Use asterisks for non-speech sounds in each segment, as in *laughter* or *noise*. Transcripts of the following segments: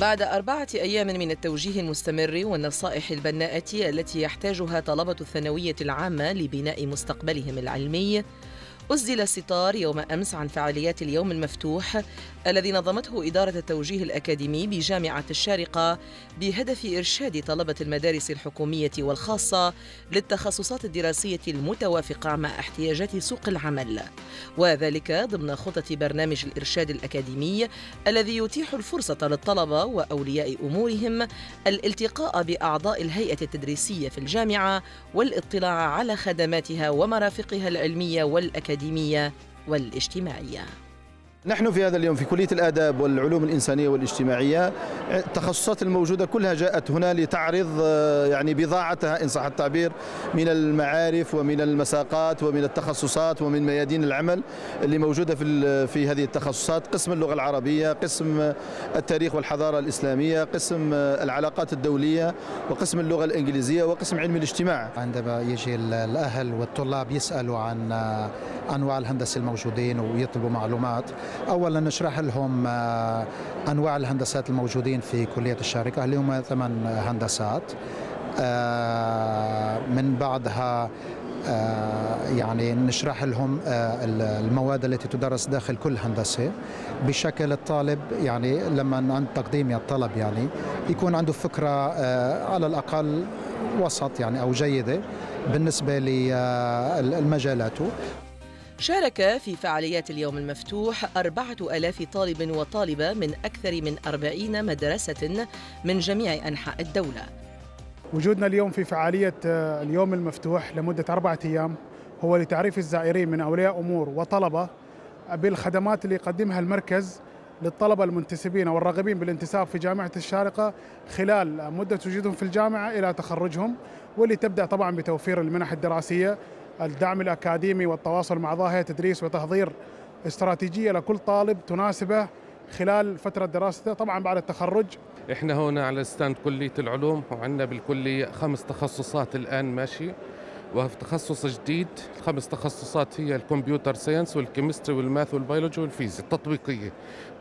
بعد أربعة أيام من التوجيه المستمر والنصائح البناءة التي يحتاجها طلبة الثانوية العامة لبناء مستقبلهم العلمي أزل الستار يوم أمس عن فعاليات اليوم المفتوح الذي نظمته إدارة التوجيه الأكاديمي بجامعة الشارقة بهدف إرشاد طلبة المدارس الحكومية والخاصة للتخصصات الدراسية المتوافقة مع احتياجات سوق العمل وذلك ضمن خطة برنامج الإرشاد الأكاديمي الذي يتيح الفرصة للطلبة وأولياء أمورهم الالتقاء بأعضاء الهيئة التدريسية في الجامعة والاطلاع على خدماتها ومرافقها العلمية والأكاديمية والاجتماعية نحن في هذا اليوم في كلية الآداب والعلوم الإنسانية والاجتماعية التخصصات الموجودة كلها جاءت هنا لتعرض آه، يعني بضاعتها إن صح التعبير من المعارف ومن المساقات ومن التخصصات ومن ميادين العمل اللي موجودة في في هذه التخصصات قسم اللغة العربية قسم التاريخ والحضارة الإسلامية قسم آه، العلاقات الدولية وقسم اللغة الإنجليزية وقسم علم الاجتماع عندما يجي الأهل والطلاب يسألوا عن آه، أنواع الهندسة الموجودين ويطلبوا معلومات اولا نشرح لهم آه، انواع الهندسات الموجودين في كليه الشارقه اللي هم ثمان هندسات آه، من بعدها آه، يعني نشرح لهم المواد التي تدرس داخل كل هندسه بشكل الطالب يعني لما عند تقديم الطلب يعني يكون عنده فكره على الاقل وسط يعني او جيده بالنسبه لمجالاته شارك في فعاليات اليوم المفتوح أربعة ألاف طالب وطالبة من أكثر من أربعين مدرسة من جميع أنحاء الدولة وجودنا اليوم في فعالية آه، اليوم المفتوح لمدة أربعة أيام هو لتعريف الزائرين من أولياء أمور وطلبة بالخدمات اللي يقدمها المركز للطلبة المنتسبين أو الراغبين بالانتساب في جامعة الشارقة خلال مدة وجودهم في الجامعة إلى تخرجهم واللي تبدأ طبعا بتوفير المنح الدراسية الدعم الأكاديمي والتواصل مع ظاهرة تدريس وتحضير استراتيجية لكل طالب تناسبه خلال فترة دراسته طبعا بعد التخرج احنا هنا على ستاند كلية العلوم وعندنا بالكلية خمس تخصصات الآن ماشي وفي تخصص جديد الخمس تخصصات هي الكمبيوتر ساينس والكيمستري والماث والبيولوجي والفيزياء التطبيقية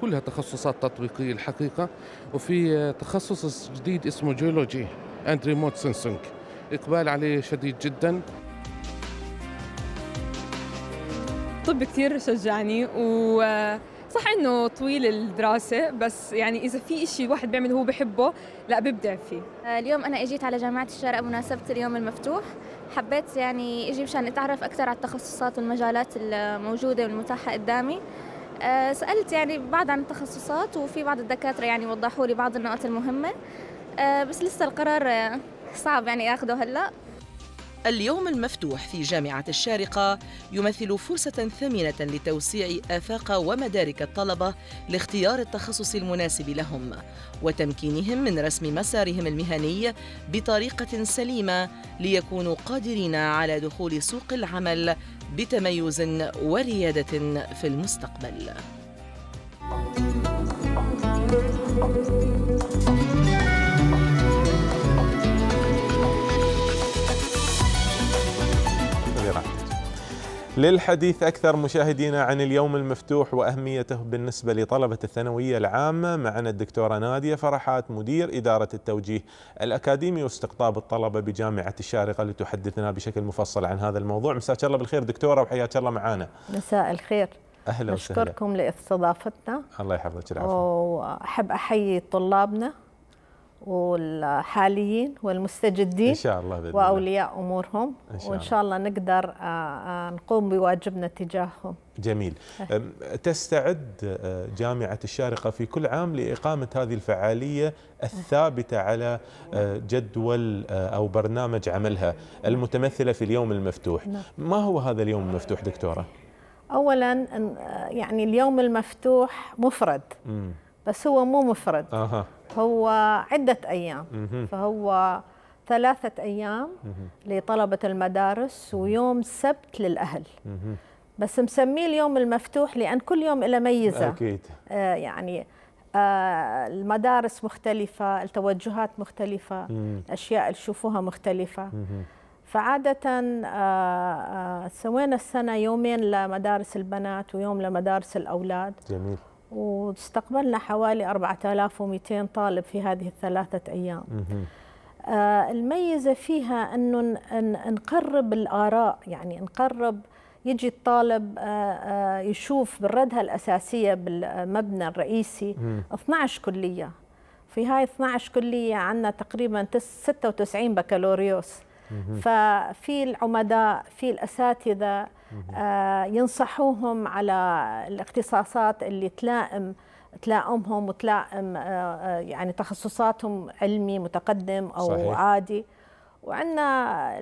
كلها تخصصات تطبيقية الحقيقة وفي تخصص جديد اسمه جيولوجي اند ريموت سنسنج إقبال عليه شديد جداً الطب كثير شجعني و صح انه طويل الدراسه بس يعني اذا في شيء الواحد بيعمله هو بحبه لا ببدع فيه آه، اليوم انا اجيت على جامعه الشارقه بمناسبه اليوم المفتوح حبيت يعني اجي مشان اتعرف اكثر على التخصصات والمجالات الموجوده والمتاحه قدامي آه، سالت يعني بعض عن التخصصات وفي بعض الدكاتره يعني وضحوا لي بعض النقاط المهمه آه، بس لسه القرار صعب يعني اخذه هلا اليوم المفتوح في جامعة الشارقة يمثل فرصة ثمينة لتوسيع آفاق ومدارك الطلبة لاختيار التخصص المناسب لهم وتمكينهم من رسم مسارهم المهني بطريقة سليمة ليكونوا قادرين على دخول سوق العمل بتميز وريادة في المستقبل. للحديث أكثر مشاهدينا عن اليوم المفتوح وأهميته بالنسبة لطلبة الثانوية العامة معنا الدكتورة نادية فرحات مدير إدارة التوجيه الأكاديمي واستقطاب الطلبة بجامعة الشارقة لتحدثنا بشكل مفصل عن هذا الموضوع مساك الله بالخير دكتورة وحياك الله معنا مساء الخير أهلا وسهلا نشكركم لإستضافتنا الله يحفظك العافية وأحب أحيي طلابنا والحاليين والمستجدين إن شاء الله بإذن وأولياء الله. أمورهم إن شاء وإن شاء الله, نقدر آه، آه، نقوم بواجبنا تجاههم جميل إيه. تستعد آه، جامعة الشارقة في كل عام لإقامة هذه الفعالية الثابتة على جدول أو برنامج عملها المتمثلة في اليوم المفتوح نعم. ما هو هذا اليوم المفتوح دكتورة؟ أولا يعني اليوم المفتوح مفرد بس هو مو مفرد هو عدة أيام فهو ثلاثة أيام لطلبة المدارس ويوم سبت للأهل بس مسميه اليوم المفتوح لأن كل يوم له ميزة أكيد آه يعني آه المدارس مختلفة التوجهات مختلفة مم. الأشياء اللي مختلفة مم. فعادة آه،, آه سوينا السنة يومين لمدارس البنات ويوم لمدارس الأولاد جميل واستقبلنا حوالي 4200 طالب في هذه الثلاثة أيام آه الميزة فيها أنه نقرب الآراء يعني نقرب يجي الطالب آه، آه، يشوف بالردهة الأساسية بالمبنى الرئيسي 12 كلية في هاي 12 كلية عندنا تقريبا 96 بكالوريوس ففي العمداء في الأساتذة آه، ينصحوهم على الاختصاصات اللي تلائم تلائمهم وتلائم آه، آه، يعني تخصصاتهم علمي متقدم او صحيح. عادي وعندنا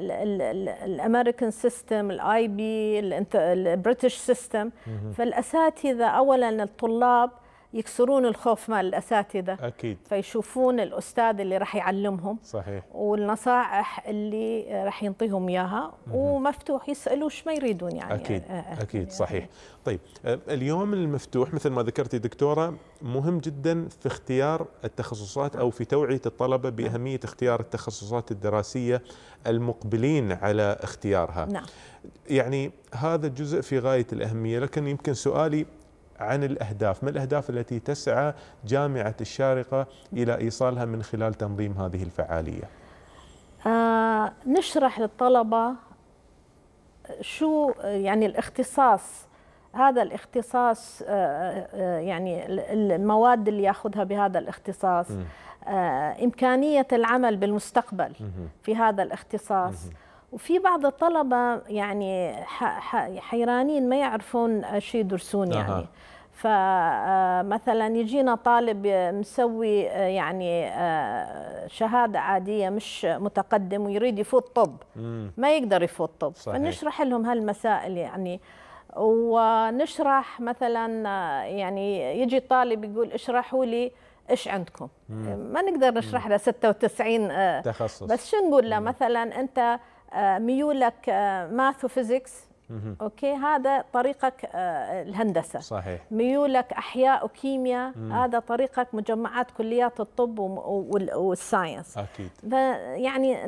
الامريكان سيستم الاي بي البريتش سيستم فالاساتذه اولا الطلاب يكسرون الخوف مال الاساتذه اكيد فيشوفون الاستاذ اللي راح يعلمهم صحيح والنصائح اللي راح ينطيهم اياها ومفتوح يسالوا ايش ما يريدون يعني اكيد آه. أه،, أه. اكيد صحيح طيب أه، اليوم المفتوح مثل ما ذكرتي دكتوره مهم جدا في اختيار التخصصات او في توعيه الطلبه باهميه نعم. اختيار التخصصات الدراسيه المقبلين على اختيارها نعم يعني هذا جزء في غايه الاهميه لكن يمكن سؤالي عن الأهداف ما الأهداف التي تسعى جامعة الشارقة إلى إيصالها من خلال تنظيم هذه الفعالية آه نشرح للطلبة شو يعني الاختصاص هذا الاختصاص آه، آه، آه، يعني المواد اللي ياخذها بهذا الاختصاص امكانيه العمل بالمستقبل في هذا الاختصاص وفي بعض الطلبة يعني حيرانين ما يعرفون شيء يدرسون يعني أه. فمثلا يجينا طالب مسوي آه، يعني آه، شهادة عادية مش متقدم ويريد يفوت طب ما يقدر يفوت طب صحيح. فنشرح لهم هالمسائل يعني ونشرح مثلا آه، يعني يجي طالب يقول اشرحوا لي ايش عندكم ما نقدر نشرح له 96 تخصص بس شو نقول له مثلا انت آه، ميولك آه، ماث وفيزيكس اوكي هذا طريقك آه، الهندسه صحيح ميولك احياء وكيمياء هذا طريقك مجمعات كليات الطب والساينس اكيد يعني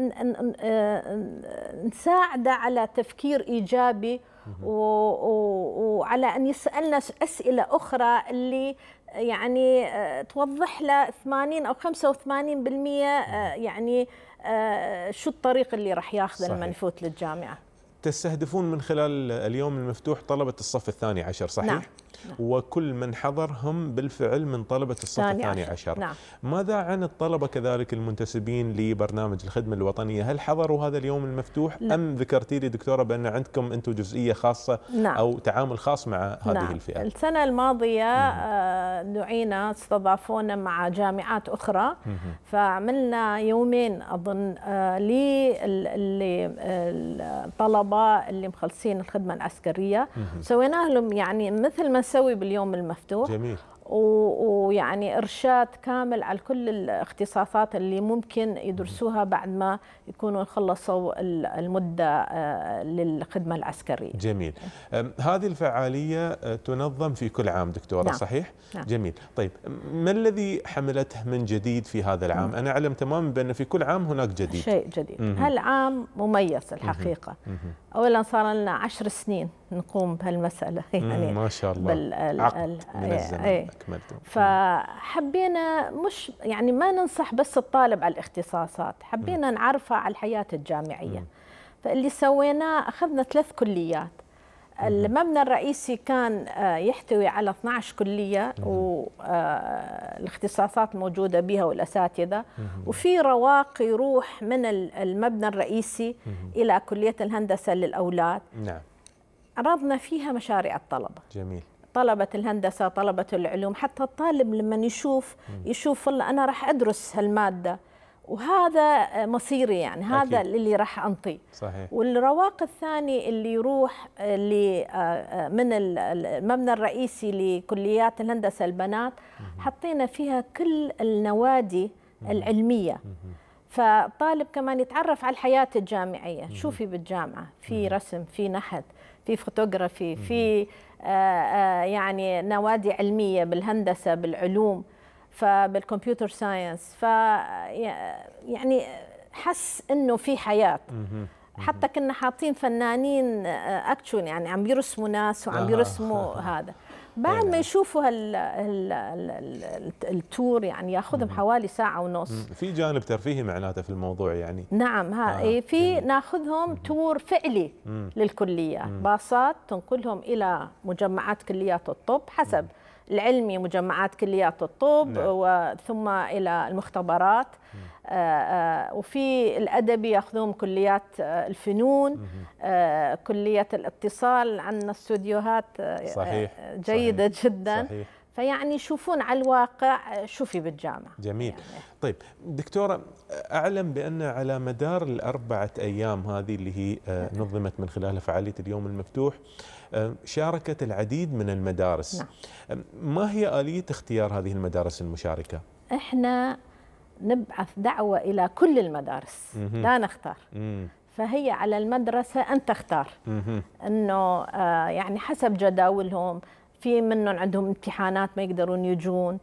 نساعده على تفكير ايجابي وعلى ان يسالنا اسئله اخرى اللي يعني آه، توضح له 80 او 85% آه، يعني آه، شو الطريق اللي راح ياخذه المنفوت للجامعه تستهدفون من خلال اليوم المفتوح طلبه الصف الثاني عشر صحيح؟ نعم. نعم. وكل من حضر هم بالفعل من طلبة الصف الثاني عشر, عشر. نعم. ماذا عن الطلبة كذلك المنتسبين لبرنامج الخدمة الوطنية هل حضروا هذا اليوم المفتوح نعم. أم ذكرتي لي دكتورة بأن عندكم أنتم جزئية خاصة نعم. أو تعامل خاص مع هذه نعم. الفئة السنة الماضية آه، دعينا استضافونا مع جامعات أخرى مم. فعملنا يومين أظن آه، للطلبة اللي مخلصين الخدمة العسكرية سوينا لهم يعني مثل ما نسوي باليوم المفتوح جميل ويعني ارشاد كامل على كل الاختصاصات اللي ممكن يدرسوها بعد ما يكونوا خلصوا المده آه، للخدمه العسكريه. جميل. هذه الفعاليه آه، تنظم في كل عام دكتوره نعم. صحيح؟ نعم. جميل. طيب ما الذي حملته من جديد في هذا العام؟ مم. انا اعلم تماما بان في كل عام هناك جديد. شيء جديد. هالعام مميز الحقيقه. مم. اولا صار لنا عشر سنين نقوم بهالمسألة *laughs* يعني ما شاء الله بال عقد من الزمن ايه أكملته فحبينا مش يعني ما ننصح بس الطالب على الاختصاصات حبينا نعرفه على الحياة الجامعية مم. فاللي سويناه أخذنا ثلاث كليات المبنى الرئيسي كان آه، يحتوي على 12 كلية والاختصاصات آه، موجودة بها والأساتذة وفي رواق يروح من المبنى الرئيسي إلى كلية الهندسة للأولاد نعم. عرضنا فيها مشاريع الطلبة جميل طلبة الهندسة طلبة العلوم حتى الطالب لما يشوف يشوف والله أنا راح أدرس هالمادة وهذا مصيري يعني هذا أكيد. اللي راح أنطي صحيح والرواق الثاني اللي يروح اللي آه، آه، من المبنى الرئيسي لكليات الهندسه البنات حطينا فيها كل النوادي العلميه فالطالب كمان يتعرف على الحياه الجامعيه شوفي بالجامعه في رسم في نحت في فوتوغرافي في آه، آه، يعني نوادي علميه بالهندسه بالعلوم فبالكمبيوتر ساينس ف يعني حس انه في حياه حتى كنا حاطين فنانين اكشن آه، يعني عم يرسموا ناس وعم يرسموا هذا بعد ما إيه، نعم. يشوفوا هال التور يعني ياخذهم حوالي ساعه ونص في جانب ترفيهي معناته في الموضوع يعني نعم ها آه. إيه، في ناخذهم تور فعلي للكليه باصات تنقلهم الى مجمعات كليات الطب حسب العلمي مجمعات كليات الطب نعم. وثم الى المختبرات مم. آه، آه، وفي الأدبي يأخذون كليات آه، الفنون كلية الاتصال عندنا استوديوهات صحيح جيدة صحيح جدا صحيح فيعني يشوفون على الواقع شوفي بالجامعة جميل يعني. طيب دكتورة أعلم بأن على مدار الأربعة أيام هذه اللي هي نعم. نظمت من خلالها فعالية اليوم المفتوح شاركت العديد من المدارس نعم. ما هي آلية اختيار هذه المدارس المشاركة؟ إحنا نبعث دعوة إلى كل المدارس مم. لا نختار مم. فهي على المدرسة أن تختار أنه آه يعني حسب جداولهم في منهم عندهم امتحانات ما يقدرون يجون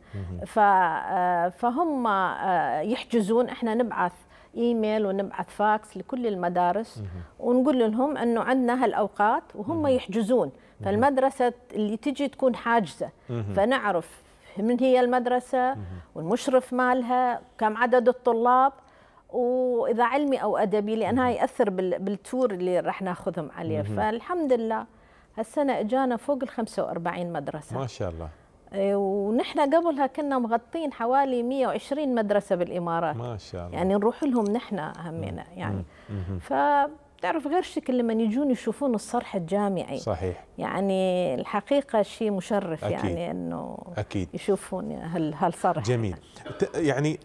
آه، فهم آه، يحجزون احنا نبعث ايميل ونبعث فاكس لكل المدارس ونقول لهم انه عندنا هالاوقات وهم يحجزون فالمدرسه اللي تجي تكون حاجزه فنعرف من هي المدرسة والمشرف مالها كم عدد الطلاب واذا علمي او ادبي لان هاي ياثر بالتور اللي راح ناخذهم عليه فالحمد لله هالسنه اجانا فوق ال 45 مدرسه ما شاء الله إيه، ونحن قبلها كنا مغطين حوالي 120 مدرسه بالامارات ما شاء الله يعني نروح لهم نحن همينا يعني ف تعرف غير شكل لما يجون يشوفون الصرح الجامعي صحيح يعني الحقيقه شيء مشرف أكيد يعني انه اكيد يشوفون هالصرح جميل يعني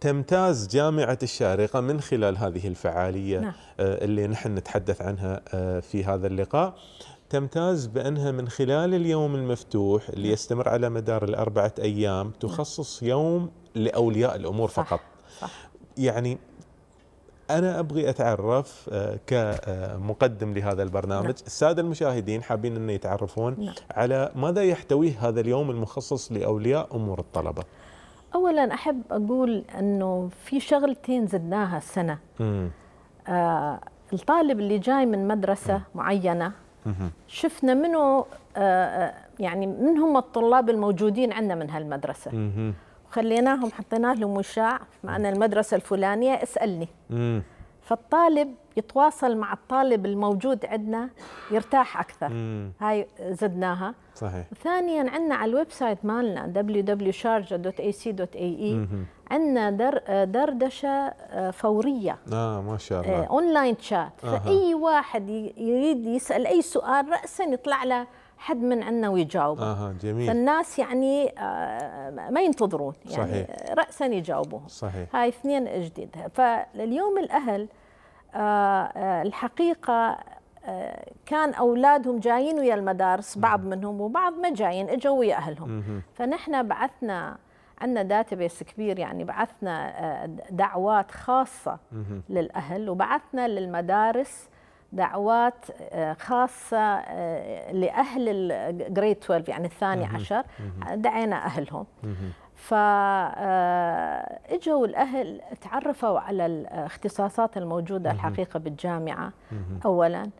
تمتاز جامعة الشارقة من خلال هذه الفعالية نعم. آه، اللي نحن نتحدث عنها آه، في هذا اللقاء تمتاز بأنها من خلال اليوم المفتوح اللي نعم. يستمر على مدار الأربعة أيام نعم. تخصص يوم لأولياء الأمور صح فقط صح. يعني انا ابغي اتعرف آه، كمقدم لهذا البرنامج نعم. الساده المشاهدين حابين ان يتعرفون نعم. على ماذا يحتويه هذا اليوم المخصص لاولياء امور الطلبه اولا احب اقول انه في شغلتين زدناها السنه آه الطالب اللي جاي من مدرسه مم. معينه مم. شفنا منه آه،, آه يعني من هم الطلاب الموجودين عندنا من هالمدرسه مم. خليناهم حطيناه لهم وشاع معنا المدرسه الفلانيه اسالني مم. فالطالب يتواصل مع الطالب الموجود عندنا يرتاح اكثر مم. هاي زدناها صحيح ثانيا عندنا على الويب سايت مالنا www.sharjah.ac.ae عندنا در دردشه آه، فوريه اه ما شاء الله اونلاين تشات آه. فاي واحد يريد يسال اي سؤال راسا يطلع له حد من عندنا ويجاوب آه،, آه جميل. فالناس يعني آه، ما ينتظرون يعني صحيح. رأسا يجاوبوهم صحيح. هاي اثنين جديد فاليوم الأهل آه، الحقيقة كان اولادهم جايين ويا المدارس بعض منهم وبعض ما جايين اجوا ويا اهلهم فنحن بعثنا عندنا داتابيس كبير يعني بعثنا دعوات خاصه للاهل وبعثنا للمدارس دعوات آه، خاصة آه، لأهل الجريد 12 يعني الثاني عشر آه، دعينا أهلهم فاجوا الاهل تعرفوا على الاختصاصات الموجوده الحقيقه بالجامعه اولا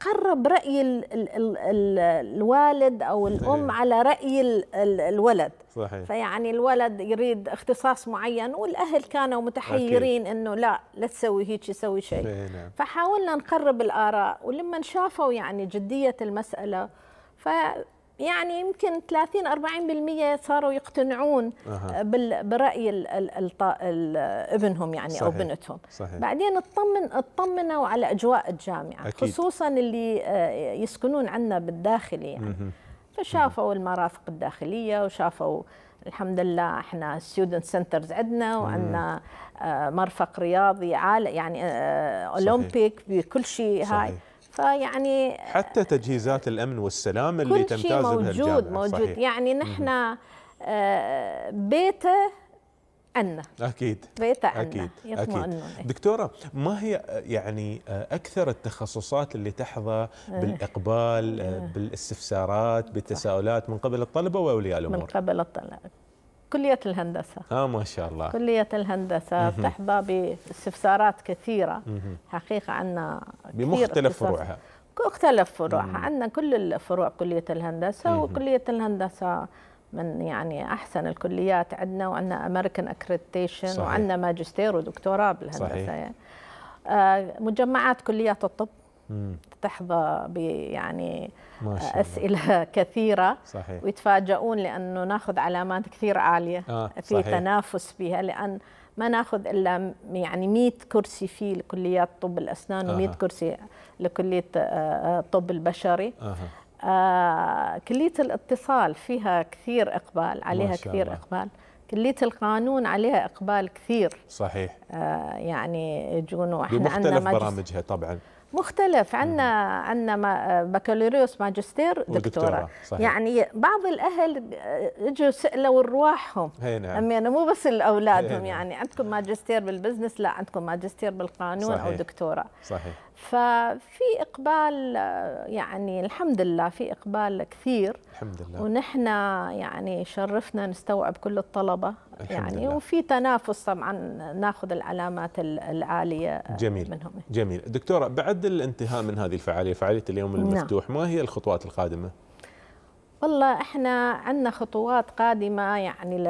تقرب راي الـ الـ الـ الـ الوالد او الام صحيح. على راي الـ الـ الولد صحيح. فيعني الولد يريد اختصاص معين والاهل كانوا متحيرين أكيد. انه لا لا تسوي هيك يسوي شيء إيه، نعم. فحاولنا نقرب الاراء ولما شافوا يعني جديه المساله ف يعني يمكن 30 40% صاروا يقتنعون أه. براي الـ الـ الـ الـ ابنهم يعني صحيح. او بنتهم صحيح. بعدين اطمن اطمنوا على اجواء الجامعه أكيد. خصوصا اللي آه، يسكنون عندنا بالداخلي يعني فشافوا مه. المرافق الداخليه وشافوا الحمد لله احنا ستودنت سنترز عندنا وعندنا آه، مرفق رياضي عالي يعني اولمبيك آه، بكل شيء هاي صحيح. فيعني حتى تجهيزات الامن والسلام اللي تمتاز بها الجامعه موجود موجود يعني نحن آه، بيته عنا أكيد بيته عنا أكيد, أكيد. دكتورة ما هي آه، يعني آه، أكثر التخصصات اللي تحظى بالإقبال بالاستفسارات بالتساؤلات من قبل الطلبة وأولياء الأمور من قبل الطلبة كلية الهندسة اه ما شاء الله كلية الهندسة تحظى باستفسارات كثيرة حقيقة عنا بمختلف فروعها مختلف فروعها عندنا كل الفروع كلية الهندسة وكلية الهندسة من يعني احسن الكليات عندنا وعندنا امريكان أكريديتيشن وعندنا ماجستير ودكتوراه بالهندسه صحيح. يعني. آه، مجمعات كليات الطب تحظى يعني اسئله *laughs* كثيره صحيح. ويتفاجئون لانه ناخذ علامات كثير عاليه آه في صحيح. تنافس بها لان ما ناخذ الا يعني 100 كرسي في لكليات طب الاسنان و100 آه. كرسي لكليه الطب آه، آه، البشري آه. آه كليه الاتصال فيها كثير اقبال عليها كثير الله. اقبال كلية القانون عليها إقبال كثير صحيح آه يعني يجون وإحنا عندنا بمختلف برامجها طبعا مختلف عندنا عندنا بكالوريوس ماجستير دكتورة. يعني بعض الاهل اجوا سالوا رواحهم نعم. يعني مو بس لاولادهم نعم. يعني عندكم ماجستير بالبزنس لا عندكم ماجستير بالقانون صحيح. او دكتورة صحيح ففي اقبال يعني الحمد لله في اقبال كثير الحمد لله ونحن يعني شرفنا نستوعب كل الطلبه يعني لله. وفي تنافس طبعا ناخذ العلامات العاليه جميل منهم جميل دكتوره بعد الانتهاء من هذه الفعاليه فعاليه اليوم نعم. المفتوح نعم. ما هي الخطوات القادمه والله احنا عندنا خطوات قادمه يعني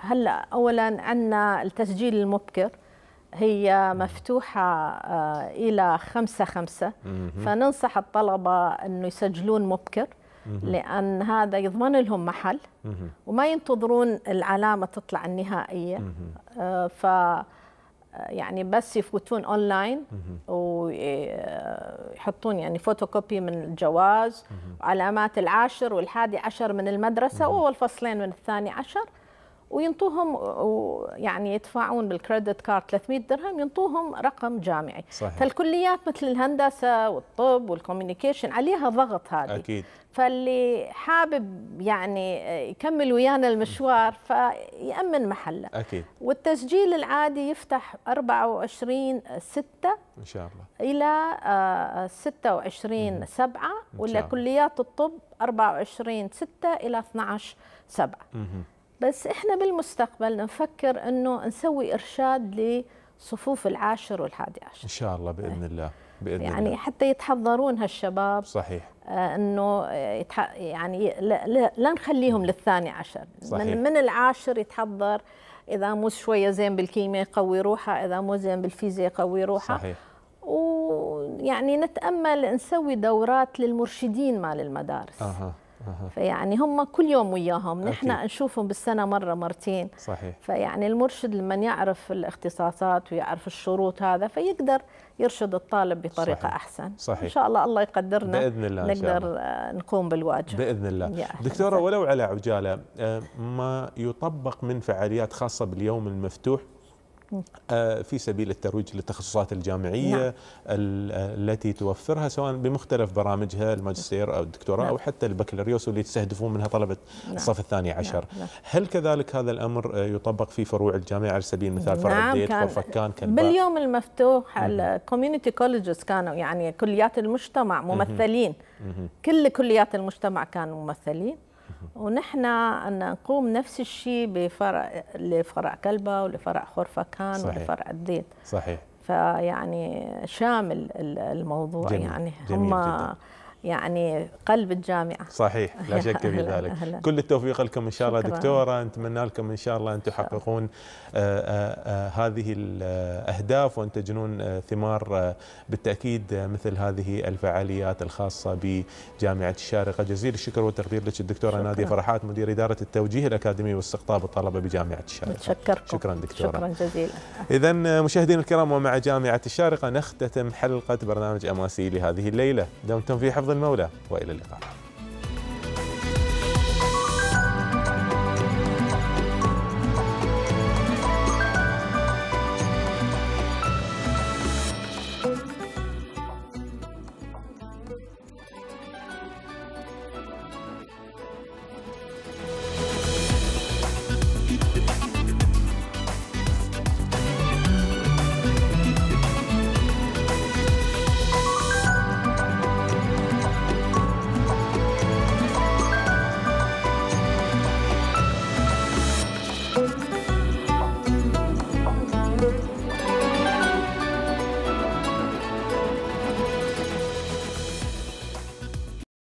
هلا اولا عندنا التسجيل المبكر هي مفتوحة آه، إلى خمسة خمسة فننصح الطلبة أنه يسجلون مبكر لأن هذا يضمن لهم محل وما ينتظرون العلامة تطلع النهائية آه، ف آه، يعني بس يفوتون اونلاين ويحطون آه، يعني فوتوكوبي من الجواز وعلامات العاشر والحادي عشر من المدرسه والفصلين من الثاني عشر وينطوهم يعني يدفعون بالكريدت كارد 300 درهم ينطوهم رقم جامعي صحيح. فالكليات مثل الهندسه والطب والكوميونيكيشن عليها ضغط هذه اكيد فاللي حابب يعني يكمل ويانا المشوار فيأمن محله أكيد والتسجيل العادي يفتح 24 6 إن شاء الله إلى 26 آه، 7 ولا كليات الطب 24 6 إلى 12 7 بس احنا بالمستقبل نفكر انه نسوي ارشاد لصفوف العاشر والحادي عشر ان شاء الله باذن الله بإذن يعني الله. حتى يتحضرون هالشباب صحيح آه، انه يتح... يعني لا, لا, لا نخليهم للثاني عشر صحيح. من, من العاشر يتحضر اذا مو شويه زين بالكيمياء يقوي روحه اذا مو زين بالفيزياء يقوي روحه صحيح ويعني نتامل نسوي دورات للمرشدين مال المدارس أه. فيعني هم كل يوم وياهم نحن نشوفهم بالسنه مره مرتين صحيح فيعني المرشد لمن يعرف الاختصاصات ويعرف الشروط هذا فيقدر يرشد الطالب بطريقه صحيح. احسن صحيح. ان شاء الله الله يقدرنا باذن الله نقدر الله. آه، نقوم بالواجب باذن الله دكتوره ولو على عجاله آه، ما يطبق من فعاليات خاصه باليوم المفتوح آه، في سبيل الترويج للتخصصات الجامعيه نعم. التي توفرها سواء بمختلف برامجها الماجستير او الدكتوراه نعم. او حتى البكالوريوس واللي تستهدفون منها طلبه نعم. الصف الثاني نعم. عشر نعم. نعم. هل كذلك هذا الامر آه، يطبق في فروع الجامعه على سبيل المثال فرع نعم. الديت وفكان كان باليوم المفتوح الكوميونتي كولجز كانوا يعني كليات المجتمع ممثلين مم. مم. كل كليات المجتمع كانوا ممثلين ونحن نقوم نفس الشيء بفرع لفرع كلبة ولفرع خرفكان صحيح. ولفرع الدين صحيح فيعني شامل الموضوع جميل يعني هم جميل جدا. يعني قلب الجامعه صحيح لا شك في ذلك كل التوفيق لكم ان شاء الله دكتوره نتمنى لكم ان شاء الله ان تحققون آه، آه، آه، هذه الاهداف وان تجنون ثمار بالتاكيد مثل هذه الفعاليات الخاصه بجامعه الشارقه جزيل الشكر والتقدير لك الدكتوره ناديه فرحات مدير اداره التوجيه الاكاديمي واستقطاب الطلبه بجامعه الشارقه شكركم. شكرا دكتوره شكرا جزيلا اذا مشاهدينا الكرام ومع جامعه الشارقه نختتم حلقه برنامج اماسي لهذه الليله دمتم في حفظ المولى والى اللقاء